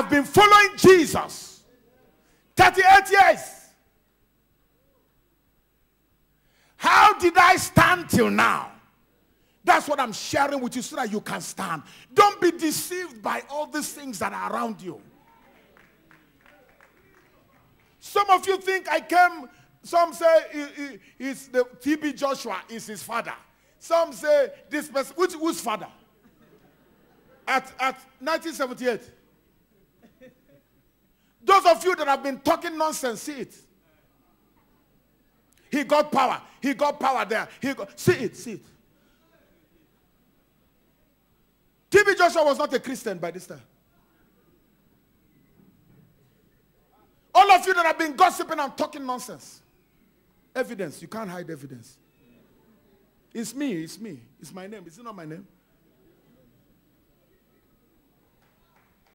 I've been following Jesus 38 years. How did I stand till now? That's what I'm sharing with you so that you can stand. Don't be deceived by all these things that are around you. Some of you think I came, some say it's the TB Joshua is his father. Some say this person, which, whose father? At, at 1978 of you that have been talking nonsense, see it. He got power. He got power there. He got, see it, see it. TB Joshua was not a Christian by this time. All of you that have been gossiping and talking nonsense. Evidence. You can't hide evidence. It's me. It's me. It's my name. Is it not my name?